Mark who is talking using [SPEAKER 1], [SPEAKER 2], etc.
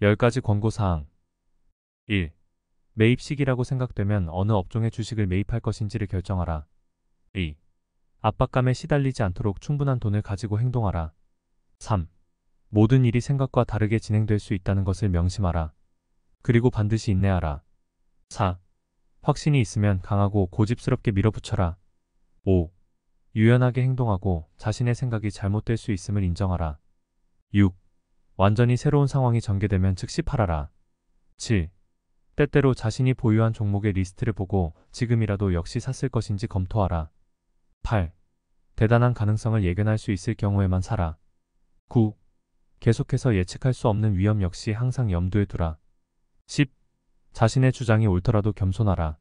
[SPEAKER 1] 10가지 권고사항 1. 매입 시기라고 생각되면 어느 업종의 주식을 매입할 것인지를 결정하라. 2. 압박감에 시달리지 않도록 충분한 돈을 가지고 행동하라. 3. 모든 일이 생각과 다르게 진행될 수 있다는 것을 명심하라. 그리고 반드시 인내하라. 4. 확신이 있으면 강하고 고집스럽게 밀어붙여라. 5. 유연하게 행동하고 자신의 생각이 잘못될 수 있음을 인정하라. 6. 완전히 새로운 상황이 전개되면 즉시 팔아라. 7. 때때로 자신이 보유한 종목의 리스트를 보고 지금이라도 역시 샀을 것인지 검토하라. 8. 대단한 가능성을 예견할 수 있을 경우에만 사라. 9. 계속해서 예측할 수 없는 위험 역시 항상 염두에 두라. 10. 자신의 주장이 옳더라도 겸손하라.